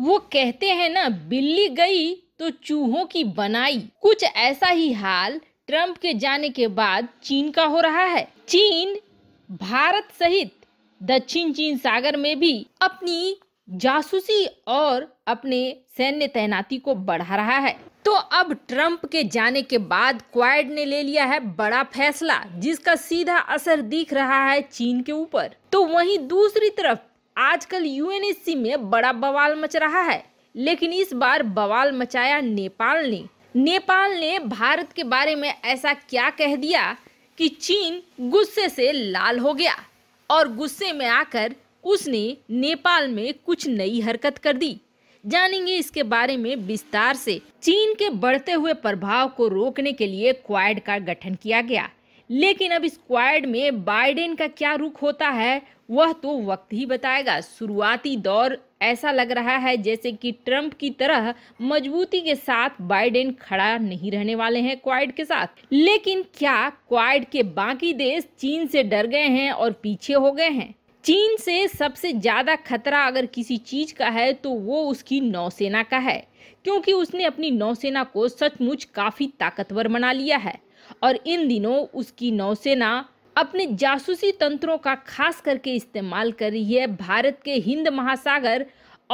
वो कहते हैं ना बिल्ली गई तो चूहों की बनाई कुछ ऐसा ही हाल ट्रंप के जाने के बाद चीन का हो रहा है चीन भारत सहित दक्षिण चीन सागर में भी अपनी जासूसी और अपने सैन्य तैनाती को बढ़ा रहा है तो अब ट्रंप के जाने के बाद क्वाड ने ले लिया है बड़ा फैसला जिसका सीधा असर दिख रहा है चीन के ऊपर तो वहीं दूसरी तरफ आजकल यूएनएससी में बड़ा बवाल मच रहा है लेकिन इस बार बवाल मचाया नेपाल ने नेपाल ने भारत के बारे में ऐसा क्या कह दिया कि चीन गुस्से से लाल हो गया और गुस्से में आकर उसने नेपाल में कुछ नई हरकत कर दी जानेंगे इसके बारे में विस्तार से चीन के बढ़ते हुए प्रभाव को रोकने के लिए क्वाड का गठन किया गया लेकिन अब स्क्वाड में बाइडेन का क्या रुख होता है वह तो वक्त ही बताएगा शुरुआती दौर ऐसा लग रहा है जैसे कि ट्रंप की तरह मजबूती के साथ बाइडेन खड़ा नहीं रहने वाले हैं क्वाइड के साथ लेकिन क्या क्वाइड के बाकी देश चीन से डर गए हैं और पीछे हो गए हैं चीन से सबसे ज़्यादा खतरा अगर किसी चीज़ का है तो वो उसकी नौसेना का है क्योंकि उसने अपनी नौसेना को सचमुच काफ़ी ताकतवर बना लिया है और इन दिनों उसकी नौसेना अपने जासूसी तंत्रों का खास करके इस्तेमाल कर रही है भारत के हिंद महासागर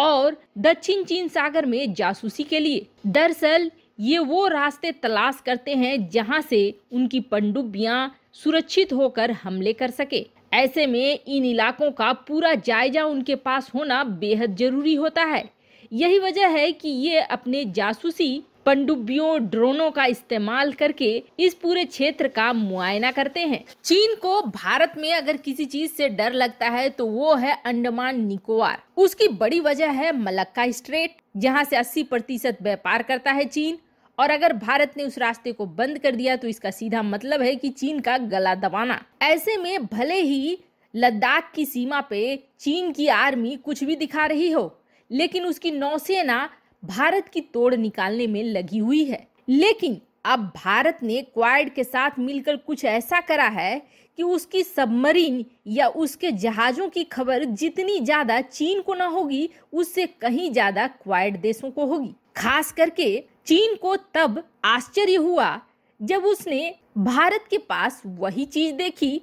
और दक्षिण चीन सागर में जासूसी के लिए दरअसल ये वो रास्ते तलाश करते हैं जहां से उनकी पनडुब्बियां सुरक्षित होकर हमले कर सके ऐसे में इन इलाकों का पूरा जायजा उनके पास होना बेहद जरूरी होता है यही वजह है कि ये अपने जासूसी पंडुबियों ड्रोनों का इस्तेमाल करके इस पूरे क्षेत्र का मुआयना करते हैं चीन को भारत में अगर किसी चीज से डर लगता है तो वो है अंडमान निकोबार उसकी बड़ी वजह है मलक्का स्ट्रेट जहाँ से 80 प्रतिशत व्यापार करता है चीन और अगर भारत ने उस रास्ते को बंद कर दिया तो इसका सीधा मतलब है कि चीन का गला दबाना ऐसे में भले ही लद्दाख की सीमा पे चीन की आर्मी कुछ भी दिखा रही हो लेकिन उसकी नौसेना भारत की तोड़ निकालने में लगी हुई है लेकिन अब भारत ने क्वाड के साथ मिलकर कुछ ऐसा करा है कि उसकी सबमरीन या उसके जहाज़ों की खबर जितनी ज़्यादा चीन को ना होगी उससे कहीं ज़्यादा क्वाड देशों को होगी खास करके चीन को तब आश्चर्य हुआ जब उसने भारत के पास वही चीज़ देखी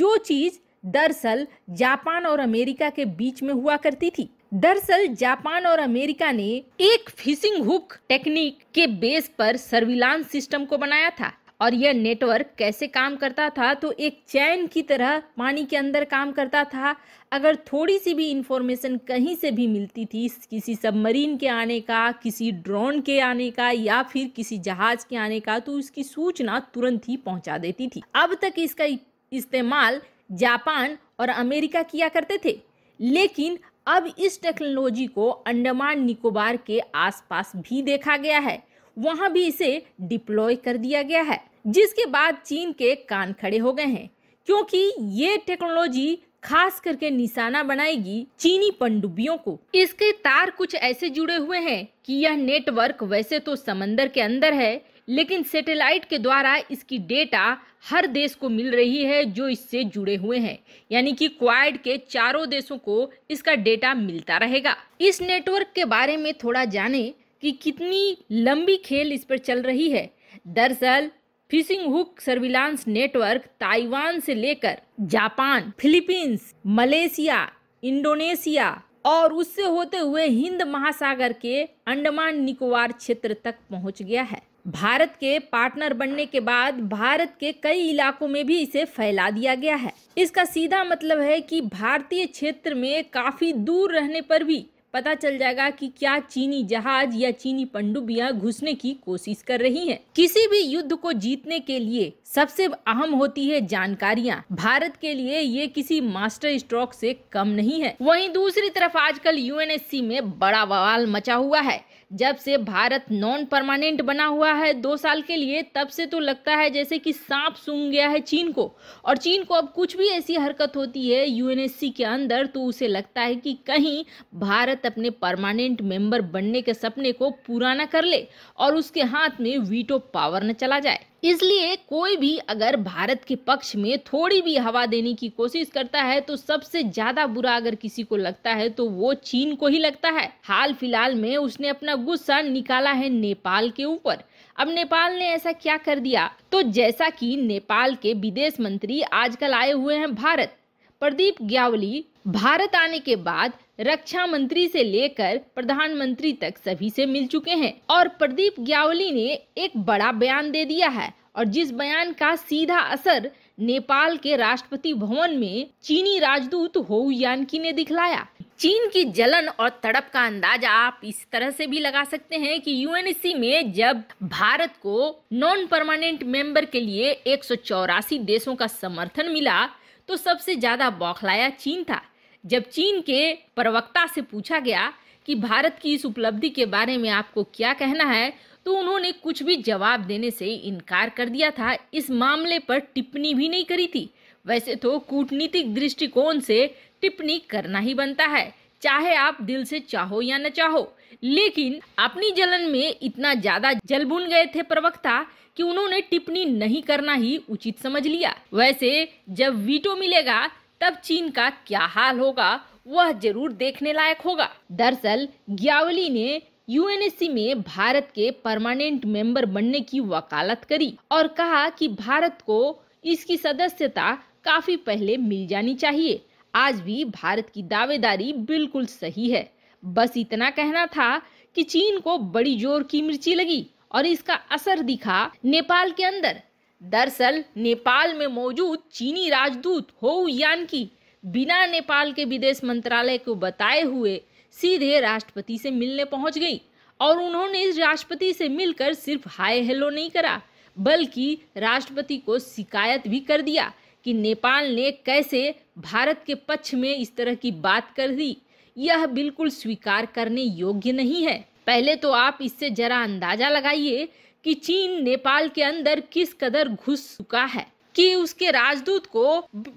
जो चीज़ दरअसल जापान और अमेरिका के बीच में हुआ करती थी दरअसल जापान और अमेरिका ने एक फिशिंग हुक टेक्निक के बेस पर सर्विलांस सिस्टम को बनाया था और यह नेटवर्क कैसे काम करता था तो एक चैन की तरह पानी के अंदर काम करता था अगर थोड़ी सी भी इंफॉर्मेशन कहीं से भी मिलती थी किसी सबमरीन के आने का किसी ड्रोन के आने का या फिर किसी जहाज के आने का तो उसकी सूचना तुरंत ही पहुंचा देती थी अब तक इसका इस्तेमाल जापान और अमेरिका किया करते थे लेकिन अब इस टेक्नोलॉजी को अंडमान निकोबार के आसपास भी देखा गया है वहां भी इसे डिप्लॉय कर दिया गया है जिसके बाद चीन के कान खड़े हो गए हैं क्योंकि ये टेक्नोलॉजी खास करके निशाना बनाएगी चीनी पनडुब्बियों को इसके तार कुछ ऐसे जुड़े हुए हैं कि यह नेटवर्क वैसे तो समंदर के अंदर है लेकिन सैटेलाइट के द्वारा इसकी डेटा हर देश को मिल रही है जो इससे जुड़े हुए हैं यानी कि क्वाड के चारों देशों को इसका डेटा मिलता रहेगा इस नेटवर्क के बारे में थोड़ा जानें कि कितनी लंबी खेल इस पर चल रही है दरअसल fishing hook surveillance network Taiwan से लेकर जापान फिलीपींस मलेशिया इंडोनेशिया और उससे होते हुए हिंद महासागर के अंडमान निकोबार क्षेत्र तक पहुंच गया है भारत के पार्टनर बनने के बाद भारत के कई इलाकों में भी इसे फैला दिया गया है इसका सीधा मतलब है कि भारतीय क्षेत्र में काफ़ी दूर रहने पर भी पता चल जाएगा कि क्या चीनी जहाज या चीनी पंडुबियां घुसने की कोशिश कर रही हैं। किसी भी युद्ध को जीतने के लिए सबसे अहम होती है जानकारियां। भारत के लिए ये किसी मास्टर स्ट्रोक से कम नहीं है वहीं दूसरी तरफ आजकल यूएनएससी में बड़ा बवाल मचा हुआ है जब से भारत नॉन परमानेंट बना हुआ है दो साल के लिए तब से तो लगता है जैसे कि सांप सूंघ गया है चीन को और चीन को अब कुछ भी ऐसी हरकत होती है यूएनएससी के अंदर तो उसे लगता है कि कहीं भारत अपने परमानेंट मेंबर बनने के सपने को पूरा न कर ले और उसके हाथ में वीटो पावर न चला जाए इसलिए कोई भी अगर भारत के पक्ष में थोड़ी भी हवा देने की कोशिश करता है तो सबसे ज्यादा बुरा अगर किसी को लगता है तो वो चीन को ही लगता है हाल फिलहाल में उसने अपना गुस्सा निकाला है नेपाल के ऊपर अब नेपाल ने ऐसा क्या कर दिया तो जैसा कि नेपाल के विदेश मंत्री आजकल आए हुए हैं भारत प्रदीप ग्यावली भारत आने के बाद रक्षा मंत्री से लेकर प्रधानमंत्री तक सभी से मिल चुके हैं और प्रदीप ग्यावली ने एक बड़ा बयान दे दिया है और जिस बयान का सीधा असर नेपाल के राष्ट्रपति भवन में चीनी राजदूत हो यानकी ने दिखलाया चीन की जलन और तड़प का अंदाजा आप इस तरह से भी लगा सकते हैं कि यूएनसी में जब भारत को नॉन परमानेंट मेंबर के लिए एक देशों का समर्थन मिला तो सबसे ज्यादा बौखलाया चीन था जब चीन के प्रवक्ता से पूछा गया कि भारत की इस उपलब्धि के बारे में आपको क्या कहना है तो उन्होंने कुछ भी जवाब देने से इनकार कर दिया था इस मामले पर टिप्पणी भी नहीं करी थी वैसे तो कूटनीतिक दृष्टिकोण से टिप्पणी करना ही बनता है चाहे आप दिल से चाहो या न चाहो लेकिन अपनी जलन में इतना ज्यादा जल बुन गए थे प्रवक्ता कि उन्होंने टिप्पणी नहीं करना ही उचित समझ लिया वैसे जब वीटो मिलेगा तब चीन का क्या हाल होगा वह जरूर देखने लायक होगा दरअसल ग्यावली ने यूएनएससी में भारत के परमानेंट मेंबर बनने की वकालत करी और कहा कि भारत को इसकी सदस्यता काफी पहले मिल जानी चाहिए आज भी भारत की दावेदारी बिल्कुल सही है बस इतना कहना था कि चीन को बड़ी जोर की मिर्ची लगी और इसका असर दिखा नेपाल के अंदर दरअसल नेपाल में मौजूद चीनी राजदूत हो यान की बिना नेपाल के विदेश मंत्रालय को बताए हुए सीधे राष्ट्रपति से मिलने पहुंच गई और उन्होंने राष्ट्रपति से मिलकर सिर्फ हाय हेलो नहीं करा बल्कि राष्ट्रपति को शिकायत भी कर दिया कि नेपाल ने कैसे भारत के पक्ष में इस तरह की बात कर दी यह बिल्कुल स्वीकार करने योग्य नहीं है पहले तो आप इससे जरा अंदाजा लगाइए कि चीन नेपाल के अंदर किस कदर घुस चुका है कि उसके राजदूत को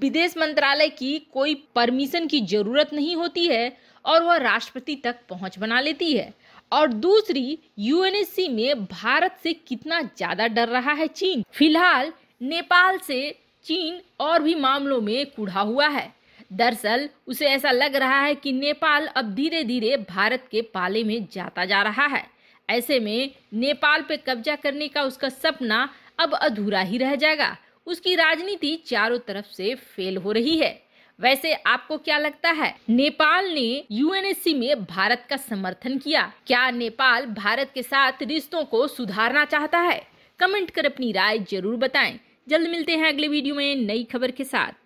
विदेश मंत्रालय की कोई परमिशन की जरूरत नहीं होती है और वह राष्ट्रपति तक पहुंच बना लेती है और दूसरी यूएनएससी में भारत से कितना ज्यादा डर रहा है चीन फिलहाल नेपाल से चीन और भी मामलों में कुढ़ा हुआ है दरअसल उसे ऐसा लग रहा है कि नेपाल अब धीरे धीरे भारत के पाले में जाता जा रहा है ऐसे में नेपाल पे कब्जा करने का उसका सपना अब अधूरा ही रह जाएगा उसकी राजनीति चारों तरफ से फेल हो रही है वैसे आपको क्या लगता है नेपाल ने यूएनएससी में भारत का समर्थन किया क्या नेपाल भारत के साथ रिश्तों को सुधारना चाहता है कमेंट कर अपनी राय जरूर बताएं जल्द मिलते हैं अगले वीडियो में नई खबर के साथ